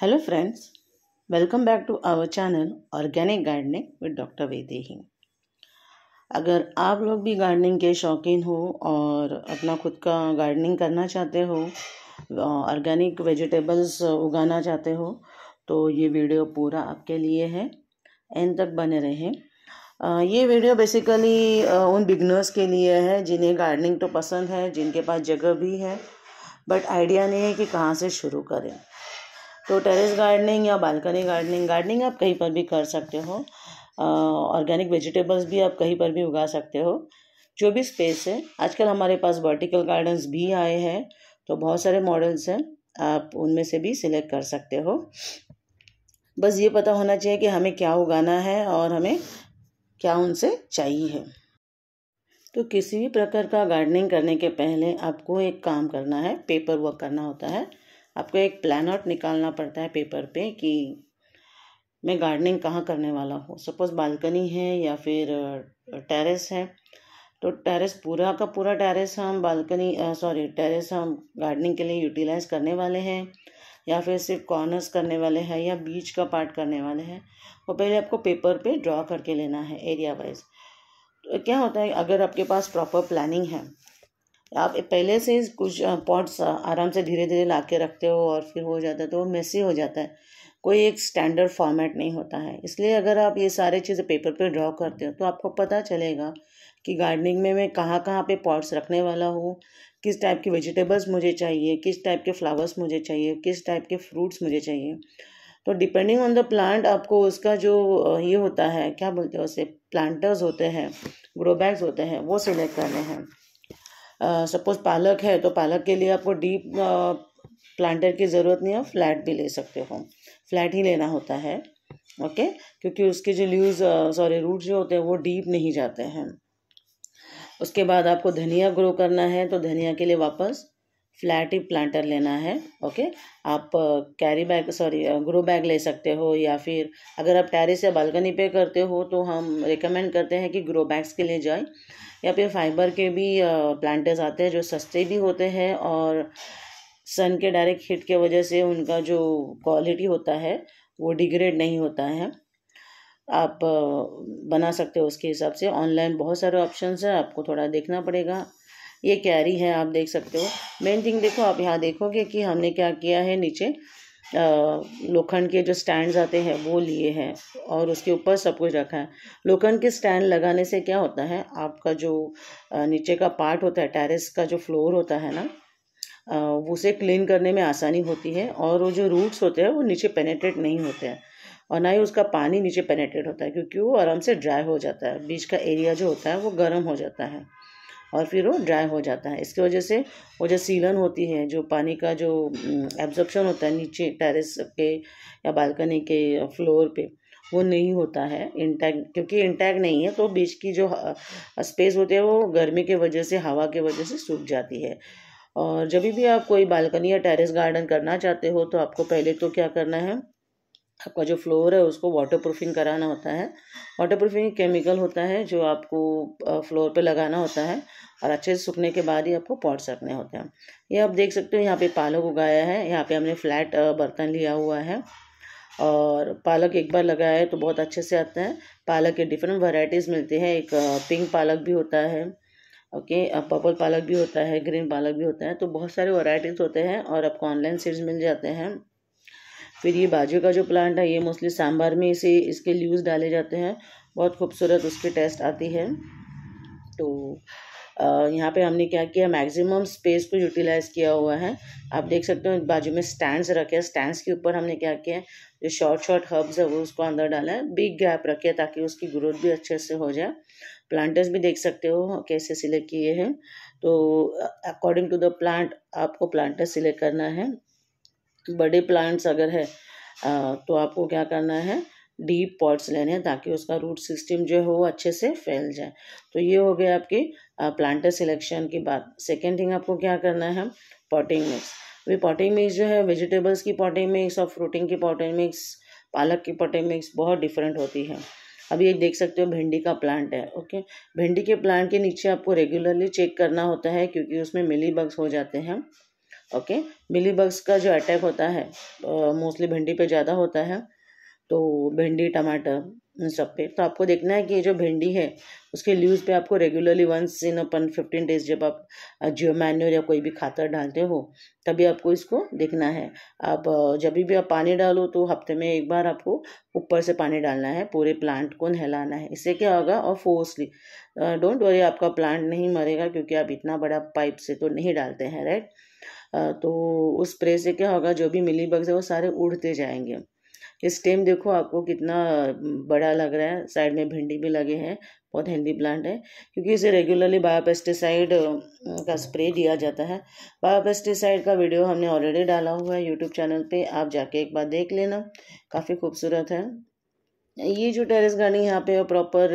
hello friends welcome back to our channel organic gardening with doctor Vaidehi अगर आप लोग भी गार्डनिंग के शौकीन हो और अपना खुद का गार्डनिंग करना चाहते हो ऑर्गेनिक वेजिटेबल्स उगाना चाहते हो तो ये वीडियो पूरा आपके लिए है एंड तक बने रहें ये वीडियो बेसिकली उन बिगनर्स के लिए है जिन्हें गार्डनिंग तो पसंद है जिनके पास जगह भी है बट आइडिया नहीं है कि कहाँ से शुरू करें तो टेरेस गार्डनिंग या बालकनी गार्डनिंग गार्डनिंग आप कहीं पर भी कर सकते हो ऑर्गेनिक वेजिटेबल्स भी आप कहीं पर भी उगा सकते हो जो भी स्पेस है आजकल हमारे पास वर्टिकल गार्डन्स भी आए हैं तो बहुत सारे मॉडल्स हैं आप उनमें से भी सिलेक्ट कर सकते हो बस ये पता होना चाहिए कि हमें क्या उगाना है और हमें क्या उनसे चाहिए तो किसी भी प्रकार का गार्डनिंग करने के पहले आपको एक काम करना है पेपर वर्क करना होता है आपको एक प्लान आउट निकालना पड़ता है पेपर पे कि मैं गार्डनिंग कहाँ करने वाला हूँ सपोज़ बालकनी है या फिर टेरेस है तो टेरेस पूरा का पूरा टेरेस हम बालकनी सॉरी टेरेस हम गार्डनिंग के लिए यूटिलाइज करने वाले हैं या फिर सिर्फ कॉर्नर्स करने वाले हैं या बीच का पार्ट करने वाले हैं वो पहले आपको पेपर पे ड्रॉ करके लेना है एरिया वाइज तो क्या होता है अगर आपके पास प्रॉपर प्लानिंग है आप पहले से ही कुछ पॉट्स आराम से धीरे धीरे ला के रखते हो और फिर हो जाता है तो वो मेसी हो जाता है कोई एक स्टैंडर्ड फॉर्मेट नहीं होता है इसलिए अगर आप ये सारे चीज़ें पेपर पे ड्रॉ करते हो तो आपको पता चलेगा कि गार्डनिंग में मैं कहाँ कहाँ पे पॉट्स रखने वाला हूँ किस टाइप की वेजिटेबल्स मुझे चाहिए किस टाइप के फ्लावर्स मुझे चाहिए किस टाइप के फ्रूट्स मुझे चाहिए तो डिपेंडिंग ऑन द प्लांट आपको उसका जो ये होता है क्या बोलते हैं उसे प्लांटर्स होते हैं ग्रो बैग्स होते हैं वो सिलेक्ट करने हैं सपोज़ पालक है तो पालक के लिए आपको डीप प्लांटर की ज़रूरत नहीं है फ्लैट भी ले सकते हो फ्लैट ही लेना होता है ओके क्योंकि उसके जो ल्यूज़ सॉरी रूट जो होते हैं वो डीप नहीं जाते हैं उसके बाद आपको धनिया ग्रो करना है तो धनिया के लिए वापस फ्लैट ही प्लांटर लेना है ओके आप carry bag sorry grow bag ले सकते हो या फिर अगर आप टेरिस या बालकनी पे करते हो तो हम रिकमेंड करते हैं कि ग्रो बैग्स के लिए जाए या फिर फाइबर के भी प्लांटर्स आते हैं जो सस्ते भी होते हैं और सन के डायरेक्ट हीट के वजह से उनका जो क्वालिटी होता है वो डिग्रेड नहीं होता है आप बना सकते हो उसके हिसाब से ऑनलाइन बहुत सारे ऑप्शन है आपको थोड़ा देखना पड़ेगा ये कैरी है आप देख सकते हो मेन थिंग देखो आप यहाँ देखोगे कि हमने क्या किया है नीचे लोखंड के जो स्टैंड आते हैं वो लिए हैं और उसके ऊपर सब कुछ रखा है लोखंड के स्टैंड लगाने से क्या होता है आपका जो नीचे का पार्ट होता है टेरेस का जो फ्लोर होता है ना उसे क्लीन करने में आसानी होती है और वो जो रूट्स होते हैं वो नीचे पेनेट्रेट नहीं होते हैं और ना ही उसका पानी नीचे पेनेट्रेट होता है क्योंकि वो आराम से ड्राई हो जाता है बीच का एरिया जो होता है वो गर्म हो जाता है और फिर वो ड्राई हो जाता है इसकी वजह से वो जो सीलन होती है जो पानी का जो एब्जॉर्प्शन होता है नीचे टेरेस के या बालकनी के फ्लोर पे वो नहीं होता है इंटैक्ट क्योंकि इंटैक्ट नहीं है तो बीच की जो स्पेस होती है वो गर्मी के वजह से हवा के वजह से सूख जाती है और जब भी आप कोई बालकनी या टेरेस गार्डन करना चाहते हो तो आपको पहले तो क्या करना है आपका जो फ्लोर है उसको वाटर प्रूफिंग कराना होता है वाटर प्रूफिंग केमिकल होता है जो आपको फ्लोर पे लगाना होता है और अच्छे से सूखने के बाद ही आपको पॉट्स रखने होते हैं ये आप देख सकते हो यहाँ पे पालक उगाया है यहाँ पे हमने फ्लैट बर्तन लिया हुआ है और पालक एक बार लगाया है तो बहुत अच्छे से आता है पालक के डिफरेंट वराइटीज़ मिलते हैं एक पिंक पालक भी होता है ओके पर्पल पालक भी होता है ग्रीन पालक भी होता है तो बहुत सारे वैरायटीज़ होते हैं और आपको ऑनलाइन सीड्स मिल जाते हैं फिर ये बाजू का जो प्लांट है ये मोस्टली सांभर में इसे इसके ल्यूज डाले जाते हैं बहुत खूबसूरत उसकी टेस्ट आती है तो यहाँ पे हमने क्या किया मैक्सिमम स्पेस को यूटिलाइज़ किया हुआ है आप देख सकते हो बाजू में स्टैंड्स रखे हैं स्टैंड्स के ऊपर हमने क्या किया जो शॉर्ट शॉर्ट हर्ब्स है वो उसको अंदर डाला है बिग गैप रखे ताकि उसकी ग्रोथ भी अच्छे से हो जाए प्लांटर्स भी देख सकते हो कैसे सिलेक्ट किए हैं तो अकॉर्डिंग टू द प्लांट आपको प्लांटर सिलेक्ट करना है बड़े प्लांट्स अगर है तो आपको क्या करना है डीप पॉट्स लेने हैं ताकि उसका रूट सिस्टम जो है वो अच्छे से फैल जाए तो ये हो गया आपकी प्लांटर सिलेक्शन की बात सेकेंड थिंग आपको क्या करना है पॉटिंग मिक्स अभी पॉटिंग मिक्स जो है वेजिटेबल्स की पॉटिंग मिक्स और फ्रूटिंग की पॉटिंग मिक्स पालक की पॉटिंग मिक्स बहुत डिफरेंट होती है अभी एक देख सकते हो भिंडी का प्लांट है ओके भिंडी के प्लांट के नीचे आपको रेगुलरली चेक करना होता है क्योंकि उसमें मिली बग्स हो जाते हैं ओके बिली बग्स का जो अटैक होता है मोस्टली भिंडी पे ज़्यादा होता है तो भिंडी टमाटर इन सब पे तो आपको देखना है कि ये जो भिंडी है उसके लीव्स पे आपको regularly once in upon fifteen days जब आप जियो मैन्यूर या कोई भी खातर डालते हो तभी आपको इसको देखना है आप जब भी आप पानी डालो तो हफ्ते में एक बार आपको ऊपर से पानी डालना है पूरे प्लांट को नहलाना है इससे क्या होगा और फोर्सली डोंट वरी आपका प्लांट नहीं मरेगा क्योंकि आप इतना बड़ा पाइप से तो नहीं डालते हैं राइट तो उस स्प्रे से क्या होगा जो भी मिली बग्स है वो सारे उड़ते जाएंगे इस टाइम देखो आपको कितना बड़ा लग रहा है साइड में भिंडी भी लगे हैं बहुत हेल्दी प्लांट है क्योंकि इसे रेगुलरली बायोपेस्टिसाइड का स्प्रे दिया जाता है बायोपेस्टिसाइड का वीडियो हमने ऑलरेडी डाला हुआ है यूट्यूब चैनल पे आप जाके एक बार देख लेना काफ़ी खूबसूरत है ये जो टेरेस गार्डनिंग यहाँ पे प्रॉपर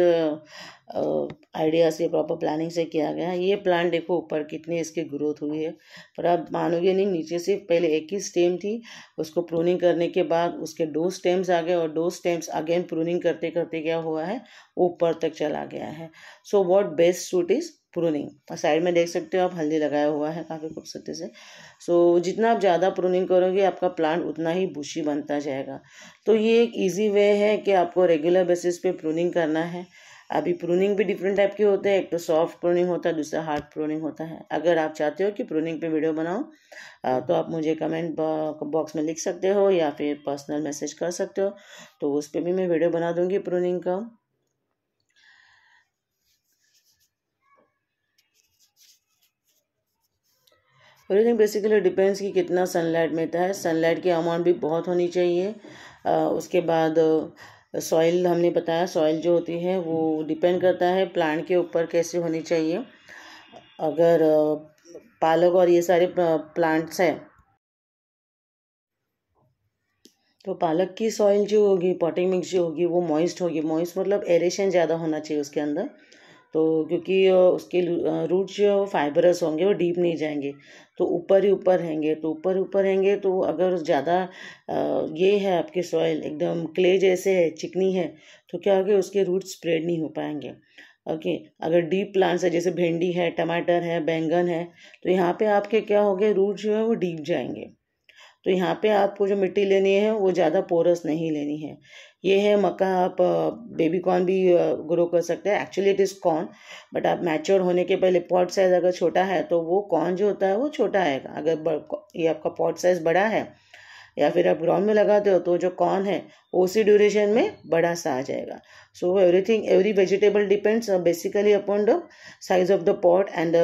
आइडिया से प्रॉपर प्लानिंग से किया गया ये प्लांट देखो ऊपर कितने इसकी ग्रोथ हुई है पर आप मानोगे नहीं नीचे से पहले एक ही स्टेम थी उसको प्रूनिंग करने के बाद उसके दो स्टेम्स आ गए और दो स्टेम्स अगेन प्रूनिंग करते करते क्या हुआ है ऊपर तक चला गया है so what best suit is pruning और साइड में देख सकते हो आप हल्दी लगाया हुआ है काफ़ी खूबसूरती से सो so, जितना आप ज़्यादा प्रूनिंग करोगे आपका प्लांट उतना ही बुशी बनता जाएगा तो ये एक ईजी वे है कि आपको रेगुलर बेसिस पे प्रूनिंग करना है अभी प्रूनिंग भी डिफरेंट टाइप के होते हैं एक तो सॉफ्ट प्रूनिंग होता है दूसरा हार्ड प्रूनिंग होता है अगर आप चाहते हो कि प्रूनिंग पे वीडियो बनाओ तो आप मुझे कमेंट बॉक्स में लिख सकते हो या फिर पर्सनल मैसेज कर सकते हो तो उस पर भी मैं वीडियो बना दूंगी प्रूनिंग का प्रोनिंग बेसिकली डिपेंड्स कि कितना सनलाइट मिलता है सनलाइट की अमाउंट भी बहुत होनी चाहिए आ, उसके बाद सॉइल हमने बताया सॉइल जो होती है वो डिपेंड करता है प्लांट के ऊपर कैसे होनी चाहिए अगर पालक और ये सारे प्लांट्स हैं तो पालक की सॉइल जो होगी पॉटिंग मिक्स जो होगी वो मॉइस्ट होगी मॉइस्ट मतलब एरेशन ज़्यादा होना चाहिए उसके अंदर तो क्योंकि उसके रूट जो है वो फाइबरस होंगे वो डीप नहीं जाएंगे तो ऊपर ही ऊपर रहेंगे तो ऊपर ऊपर रहेंगे तो अगर ज़्यादा ये है आपके सॉइल एकदम क्ले जैसे है चिकनी है तो क्या होगा उसके रूट स्प्रेड नहीं हो पाएंगे ओके अगर डीप प्लांट्स है जैसे भिंडी है टमाटर है बैंगन है तो यहाँ पे आपके क्या हो गए रूट जो है वो डीप जाएंगे तो यहाँ पे आपको जो मिट्टी लेनी है वो ज़्यादा पोरस नहीं लेनी है ये है मक्का आप बेबी कॉर्न भी ग्रो कर सकते हैं actually it is corn but आप मैच्योर होने के पहले पॉट साइज़ अगर छोटा है तो वो कॉर्न जो होता है वो छोटा आएगा अगर ये आपका पॉट साइज़ बड़ा है या फिर आप ग्राउंड में लगाते हो तो जो कॉर्न है वो उसी ड्यूरेशन में बड़ा सा आ जाएगा so everything every vegetable depends basically upon the size of the pot and the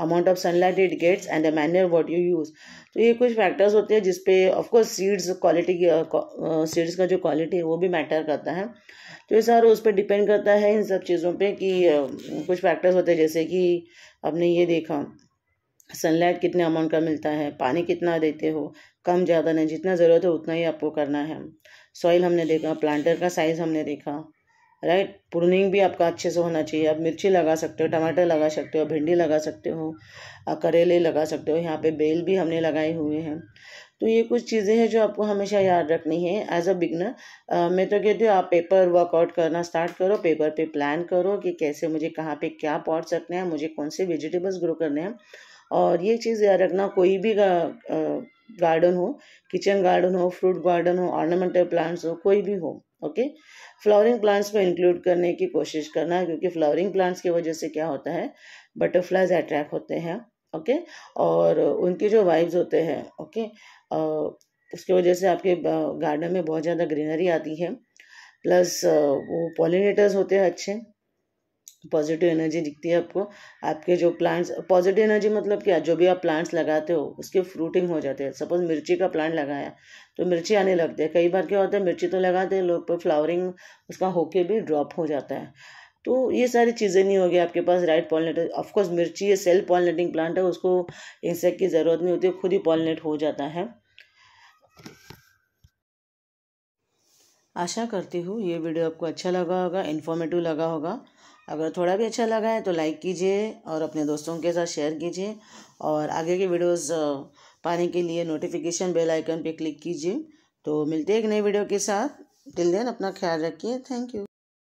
amount of sunlight it gets and the manner what you use तो ये कुछ फैक्टर्स होते हैं जिसपे ऑफकोर्स सीड्स क्वालिटी सीड्स का जो क्वालिटी है वो भी मैटर करता है तो ये सारा उस पर डिपेंड करता है इन सब चीज़ों पर कि uh, कुछ फैक्टर्स होते हैं जैसे कि आपने ये देखा सनलाइट कितने अमाउंट का मिलता है पानी कितना देते हो कम ज़्यादा नहीं जितना ज़रूरत है उतना ही आपको करना है सॉइल हमने देखा प्लांटर का साइज़ हमने देखा राइट प्रूनिंग भी आपका अच्छे से होना चाहिए आप मिर्ची लगा सकते हो टमाटर लगा सकते हो भिंडी लगा सकते हो करेले लगा सकते हो यहाँ पे बेल भी हमने लगाए हुए हैं तो ये कुछ चीज़ें हैं जो आपको हमेशा याद रखनी है एज अ बिगनर मैं तो कहती हूँ आप पेपर वर्कआउट करना स्टार्ट करो पेपर पे प्लान करो कि कैसे मुझे कहाँ पे क्या पॉट्स रखने हैं मुझे कौन से वेजिटेबल्स ग्रो करने हैं और ये चीज़ याद रखना कोई भी गार्डन हो किचन गार्डन हो फ्रूट गार्डन हो ऑर्नामेंटल प्लांट्स हो कोई भी हो ओके फ्लावरिंग प्लांट्स को इंक्लूड करने की कोशिश करना क्योंकि फ्लावरिंग प्लांट्स की वजह से क्या होता है बटरफ्लाइज अट्रैक्ट होते हैं ओके और उनके जो वाइब्स होते हैं ओके उसके उसकी वजह से आपके गार्डन में बहुत ज़्यादा ग्रीनरी आती है प्लस वो पॉलिनेटर्स होते हैं अच्छे पॉजिटिव एनर्जी दिखती है आपको आपके जो प्लांट्स पॉजिटिव एनर्जी मतलब क्या जो भी आप प्लांट्स लगाते हो उसके फ्रूटिंग हो जाते हैं सपोज मिर्ची का प्लांट लगाया तो मिर्ची आने लगती है कई बार क्या होता है मिर्ची तो लगाते हैं लोग पर फ्लावरिंग उसका होके भी ड्रॉप हो जाता है तो ये सारी चीज़ें नहीं होगी आपके पास राइट पॉलिनेटर ऑफकोर्स मिर्ची ये सेल्फ पॉलिनेटिंग प्लांट है उसको इंसेक्ट की ज़रूरत नहीं होती खुद ही पॉलिनेट हो जाता है आशा करती हूँ ये वीडियो आपको अच्छा लगा होगा इन्फॉर्मेटिव लगा होगा अगर थोड़ा भी अच्छा लगा है तो लाइक कीजिए और अपने दोस्तों के साथ शेयर कीजिए और आगे के वीडियोस पाने के लिए नोटिफिकेशन बेल आइकन पे क्लिक कीजिए तो मिलते हैं एक नई वीडियो के साथ टिल देन अपना ख्याल रखिए थैंक यू